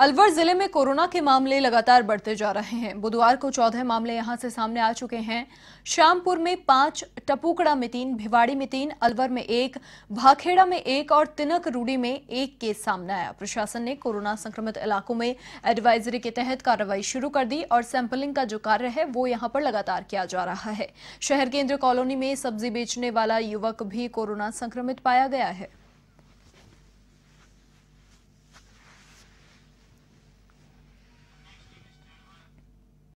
अलवर जिले में कोरोना के मामले लगातार बढ़ते जा रहे हैं बुधवार को चौदह मामले यहां से सामने आ चुके हैं श्यामपुर में पांच टपुकड़ा में तीन भिवाड़ी में तीन अलवर में एक भाखेड़ा में एक और तिनक रूडी में एक केस सामने आया प्रशासन ने कोरोना संक्रमित इलाकों में एडवाइजरी के तहत कार्रवाई शुरू कर दी और सैंपलिंग का जो कार्य है वो यहाँ पर लगातार किया जा रहा है शहर केंद्र कॉलोनी में सब्जी बेचने वाला युवक भी कोरोना संक्रमित पाया गया है